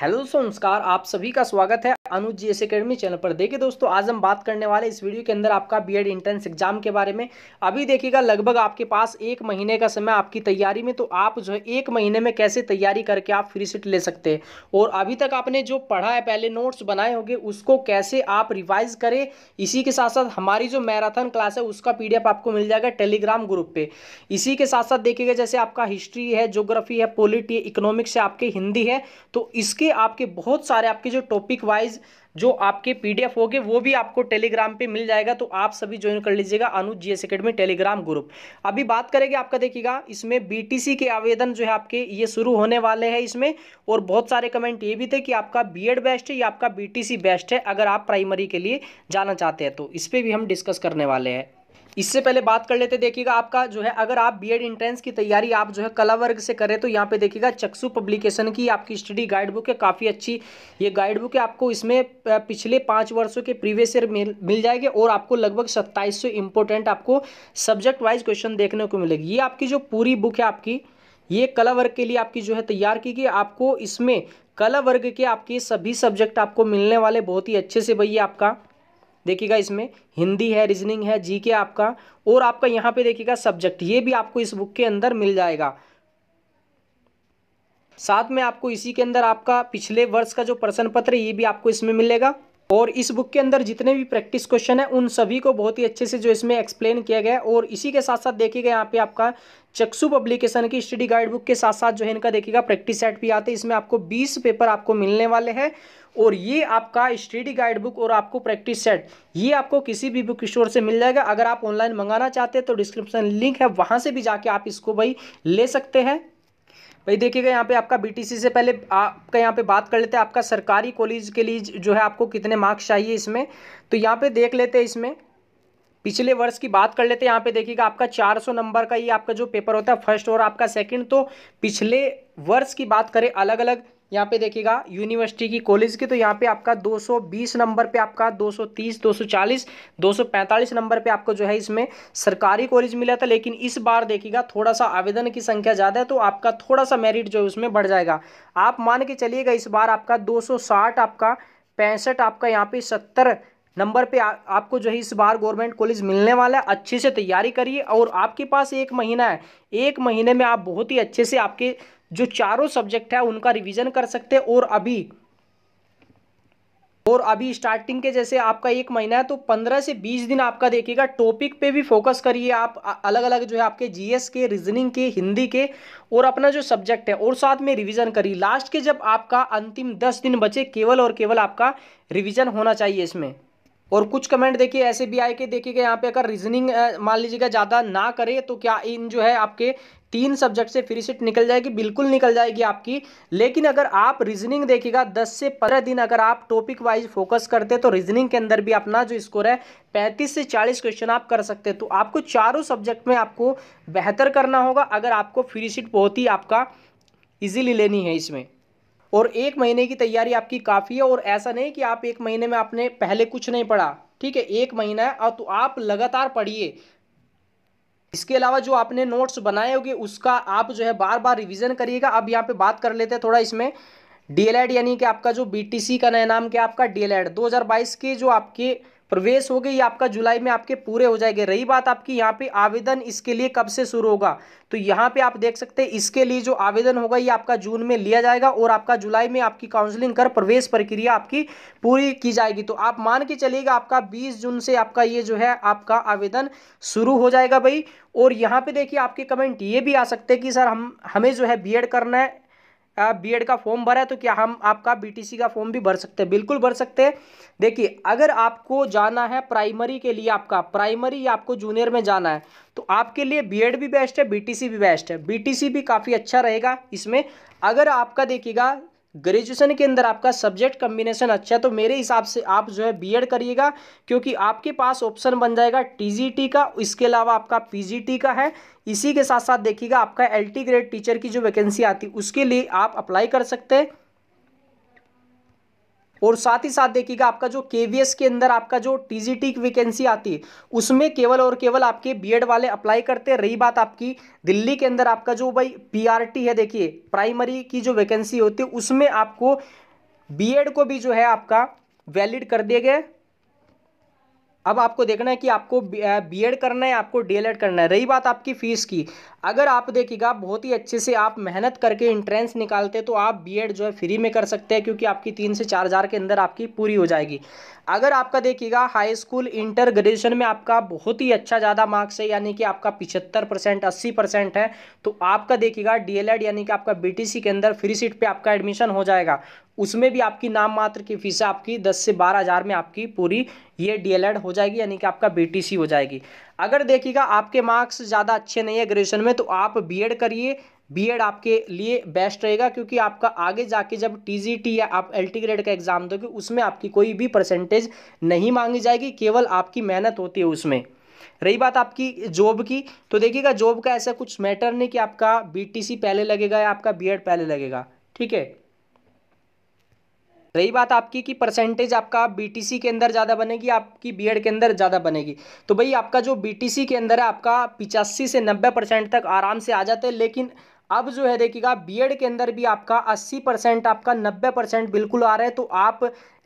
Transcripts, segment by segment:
hello संस्कार आप सभी का स्वागत है Anuj G S academy channel पर देखिए दोस्तों आज हम बात करने वाले इस वीडियो के अंदर आपका बीएड एंट्रेंस एग्जाम के बारे में अभी देखिएगा लगभग आपके पास एक महीने का समय आपकी तैयारी में तो आप जो है एक महीने में कैसे तैयारी करके आप फ्री सीट ले सकते हैं और अभी तक आपने जो पढ़ा है पहले नोट्स बनाए होंगे उसको कैसे आप रिवाइज करें इसी के साथ साथ हमारी जो मैराथन क्लास है उसका पी आपको मिल जाएगा टेलीग्राम ग्रुप पर इसी के साथ साथ देखिएगा जैसे आपका हिस्ट्री है जोग्राफी है पोलिटी इकोनॉमिक्स है आपके हिंदी है तो इसके आपके बहुत सारे आपके जो टॉपिक वाइज जो आपके पीडीएफ होगे वो भी आपको टेलीग्राम पे मिल जाएगा तो आप सभी ज्वाइन कर लीजिएगा Anuj G S academy Telegram group अभी बात करेंगे आपका देखिएगा इसमें बीटीसी के आवेदन जो है आपके ये शुरू होने वाले हैं इसमें और बहुत सारे कमेंट ये भी थे कि आपका बीएड बेस्ट है या आपका बीटीसी बेस्ट है अगर आप प्राइमरी के लिए जाना चाहते हैं तो इस पर भी हम डिस्कस करने वाले हैं इससे पहले बात कर लेते देखिएगा आपका जो है अगर आप बीएड एंट्रेंस की तैयारी आप जो है कला वर्ग से करें तो यहाँ पे देखिएगा चक्षु पब्लिकेशन की आपकी स्टडी गाइड बुक है काफ़ी अच्छी ये गाइड बुक है आपको इसमें पिछले पाँच वर्षों के प्रीवियस ईयर मिल जाएंगे और आपको लगभग सत्ताईस सौ इंपॉर्टेंट आपको सब्जेक्ट वाइज क्वेश्चन देखने को मिलेगी ये आपकी जो पूरी बुक है आपकी ये कला वर्ग के लिए आपकी जो है तैयार की गई आपको इसमें कला वर्ग के आपके सभी सब्जेक्ट आपको मिलने वाले बहुत ही अच्छे से भैया आपका देखिएगा इसमें हिंदी है रीजनिंग है जीके आपका और आपका यहाँ पे देखिएगा सब्जेक्ट ये भी आपको इस बुक के अंदर मिल जाएगा साथ में आपको इसी के अंदर आपका पिछले वर्ष का जो प्रश्न पत्र ये भी आपको इसमें मिलेगा और इस बुक के अंदर जितने भी प्रैक्टिस क्वेश्चन है उन सभी को बहुत ही अच्छे से जो इसमें एक्सप्लेन किया गया है और इसी के साथ साथ देखिएगा यहाँ पे आपका चक्सु पब्लिकेशन की स्टडी गाइड बुक के साथ साथ जो है इनका देखिएगा प्रैक्टिस सेट भी आते हैं इसमें आपको 20 पेपर आपको मिलने वाले हैं और ये आपका स्टडी गाइड बुक और आपको प्रैक्टिस सेट ये आपको किसी भी बुक स्टोर से मिल जाएगा अगर आप ऑनलाइन मंगाना चाहते हैं तो डिस्क्रिप्शन लिंक है वहाँ से भी जाके आप इसको भाई ले सकते हैं भाई देखिएगा यहाँ पे आपका बीटीसी से पहले आपका यहाँ पे बात कर लेते हैं आपका सरकारी कॉलेज के लिए जो है आपको कितने मार्क्स चाहिए इसमें तो यहाँ पे देख लेते हैं इसमें पिछले वर्ष की बात कर लेते हैं यहाँ पे देखिएगा आपका 400 नंबर का ये आपका जो पेपर होता है फर्स्ट और आपका सेकंड तो पिछले वर्ष की बात करें अलग अलग यहाँ पे देखिएगा यूनिवर्सिटी की कॉलेज की तो यहाँ पे आपका 220 नंबर पे आपका 230 240 245 नंबर पे आपको जो है इसमें सरकारी कॉलेज मिला था लेकिन इस बार देखिएगा थोड़ा सा आवेदन की संख्या ज़्यादा है तो आपका थोड़ा सा मेरिट जो है उसमें बढ़ जाएगा आप मान के चलिएगा इस बार आपका दो आपका पैंसठ आपका यहाँ पे सत्तर नंबर पे आ, आपको जो है इस बार गवर्नमेंट कॉलेज मिलने वाला है अच्छे से तैयारी करिए और आपके पास एक महीना है एक महीने में आप बहुत ही अच्छे से आपके जो चारों सब्जेक्ट है उनका रिवीजन कर सकते हैं और अभी और अभी स्टार्टिंग के जैसे आपका एक महीना है तो पंद्रह से बीस दिन आपका देखिएगा टॉपिक पे भी फोकस करिए आप अलग अलग जो है आपके जीएस के रीजनिंग के हिंदी के और अपना जो सब्जेक्ट है और साथ में रिवीजन करिए लास्ट के जब आपका अंतिम दस दिन बचे केवल और केवल आपका रिवीजन होना चाहिए इसमें और कुछ कमेंट देखिए ऐसे भी आए कि देखिएगा यहाँ पे अगर रीजनिंग मान लीजिएगा ज़्यादा ना करे तो क्या इन जो है आपके तीन सब्जेक्ट से फ्री सीट निकल जाएगी बिल्कुल निकल जाएगी आपकी लेकिन अगर आप रीजनिंग देखिएगा 10 से 15 दिन अगर आप टॉपिक वाइज फोकस करते तो रीजनिंग के अंदर भी अपना जो स्कोर है 35 से 40 क्वेश्चन आप कर सकते तो आपको चारों सब्जेक्ट में आपको बेहतर करना होगा अगर आपको फ्री सीट बहुत ही आपका ईजिली लेनी है इसमें और एक महीने की तैयारी आपकी काफ़ी है और ऐसा नहीं कि आप एक महीने में आपने पहले कुछ नहीं पढ़ा ठीक है एक महीना है और तो आप लगातार पढ़िए इसके अलावा जो आपने नोट्स बनाए होंगे उसका आप जो है बार बार रिवीजन करिएगा अब यहाँ पे बात कर लेते हैं थोड़ा इसमें डीएलएड यानी कि आपका जो बीटीसी का नया नाम क्या आपका डीएलएड 2022 के जो आपके प्रवेश होगी ये आपका जुलाई में आपके पूरे हो जाएंगे रही बात आपकी यहाँ पे आवेदन इसके लिए कब से शुरू होगा तो यहाँ पे आप देख सकते हैं इसके लिए जो आवेदन होगा ये आपका जून में लिया जाएगा और आपका जुलाई में आपकी काउंसलिंग कर प्रवेश प्रक्रिया आपकी पूरी की जाएगी तो आप मान के चलिएगा आपका बीस जून से आपका ये जो है आपका आवेदन शुरू हो जाएगा भाई और यहाँ पे देखिए आपके कमेंट ये भी आ सकते हैं कि सर हम हमें जो है बी करना है बीएड का फॉर्म भरा है तो क्या हम आपका बीटीसी का फॉर्म भी भर सकते हैं बिल्कुल भर सकते हैं देखिए अगर आपको जाना है प्राइमरी के लिए आपका प्राइमरी या आपको जूनियर में जाना है तो आपके लिए बीएड भी बेस्ट है बीटीसी भी बेस्ट है बीटीसी भी काफ़ी अच्छा रहेगा इसमें अगर आपका देखिएगा ग्रेजुएशन के अंदर आपका सब्जेक्ट कम्बिनेशन अच्छा है तो मेरे हिसाब से आप जो है बीएड करिएगा क्योंकि आपके पास ऑप्शन बन जाएगा टीजीटी का इसके अलावा आपका पीजीटी का है इसी के साथ साथ देखिएगा आपका एलटी ग्रेड टीचर की जो वैकेंसी आती है उसके लिए आप अप्लाई कर सकते हैं और साथ ही साथ देखिएगा आपका जो के के अंदर आपका जो टी की वैकेंसी आती है उसमें केवल और केवल आपके बीएड वाले अप्लाई करते हैं रही बात आपकी दिल्ली के अंदर आपका जो भाई पीआरटी है देखिए प्राइमरी की जो वैकेंसी होती है उसमें आपको बीएड को भी जो है आपका वैलिड कर दिया गया अब आपको देखना है कि आपको बीएड करना है आपको डीएलएड करना है रही बात आपकी फ़ीस की अगर आप देखिएगा बहुत ही अच्छे से आप मेहनत करके इंट्रेंस निकालते हैं तो आप बीएड जो है फ्री में कर सकते हैं क्योंकि आपकी तीन से चार हज़ार के अंदर आपकी पूरी हो जाएगी अगर आपका देखिएगा हाई स्कूल इंटर ग्रेजुएशन में आपका बहुत ही अच्छा ज़्यादा मार्क्स है यानी कि आपका पिछहत्तर परसेंट अस्सी परसेंट है तो आपका देखिएगा डीएलएड यानी कि आपका बीटीसी के अंदर फ्री सीट पर आपका एडमिशन हो जाएगा उसमें भी आपकी नाम मात्र की फ़ीस आपकी दस से बारह हज़ार में आपकी पूरी ये डीएलएड हो जाएगी यानी कि आपका बीटीसी हो जाएगी अगर देखिएगा आपके मार्क्स ज़्यादा अच्छे नहीं है ग्रेजुएशन में तो आप बीएड करिए बीएड आपके लिए बेस्ट रहेगा क्योंकि आपका आगे जाके जब टीजीटी या आप एल ग्रेड का एग्ज़ाम दोगे उसमें आपकी कोई भी परसेंटेज नहीं मांगी जाएगी केवल आपकी मेहनत होती है उसमें रही बात आपकी जॉब की तो देखिएगा जॉब का ऐसा कुछ मैटर नहीं कि आपका बीटीसी पहले लगेगा या आपका बीएड पहले लगेगा ठीक है रही बात आपकी कि परसेंटेज आपका बीटीसी के अंदर ज़्यादा बनेगी आपकी बीएड के अंदर ज़्यादा बनेगी तो भाई आपका जो बीटीसी के अंदर है आपका पिचासी से नब्बे परसेंट तक आराम से आ जाते हैं लेकिन अब जो है देखिएगा बीएड के अंदर भी आपका 80 परसेंट आपका 90 परसेंट बिल्कुल आ रहा है तो आप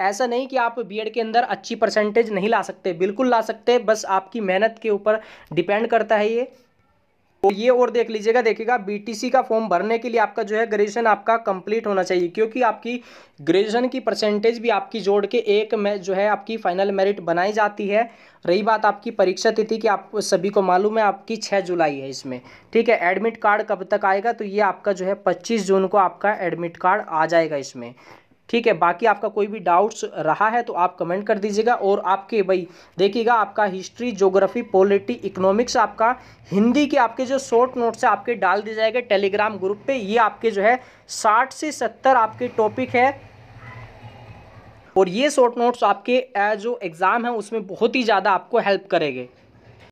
ऐसा नहीं कि आप बीएड के अंदर अच्छी परसेंटेज नहीं ला सकते बिल्कुल ला सकते बस आपकी मेहनत के ऊपर डिपेंड करता है ये तो ये और देख लीजिएगा देखिएगा बीटीसी का फॉर्म भरने के लिए आपका जो है ग्रेजुएशन आपका कंप्लीट होना चाहिए क्योंकि आपकी ग्रेजुएशन की परसेंटेज भी आपकी जोड़ के एक में जो है आपकी फाइनल मेरिट बनाई जाती है रही बात आपकी परीक्षा तिथि की आप सभी को मालूम है आपकी छः जुलाई है इसमें ठीक है एडमिट कार्ड कब तक आएगा तो ये आपका जो है पच्चीस जून को आपका एडमिट कार्ड आ जाएगा इसमें ठीक है बाकी आपका कोई भी डाउट्स रहा है तो आप कमेंट कर दीजिएगा और आपके भाई देखिएगा आपका हिस्ट्री ज्योग्राफी पॉलिटी इकोनॉमिक्स आपका हिंदी के आपके जो शॉर्ट नोट्स है आपके डाल दिए जाएगा टेलीग्राम ग्रुप पे ये आपके जो है साठ से सत्तर आपके टॉपिक है और ये शॉर्ट नोट्स आपके जो एग्ज़ाम है उसमें बहुत ही ज़्यादा आपको हेल्प करेंगे